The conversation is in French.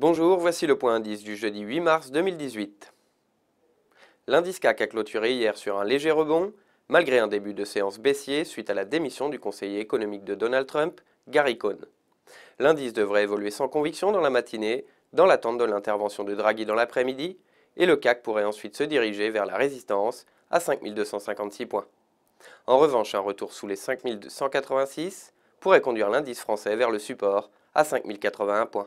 Bonjour, voici le point indice du jeudi 8 mars 2018. L'indice CAC a clôturé hier sur un léger rebond, malgré un début de séance baissier suite à la démission du conseiller économique de Donald Trump, Gary Cohn. L'indice devrait évoluer sans conviction dans la matinée, dans l'attente de l'intervention de Draghi dans l'après-midi, et le CAC pourrait ensuite se diriger vers la résistance à 5256 points. En revanche, un retour sous les 5286 pourrait conduire l'indice français vers le support à 5081 points.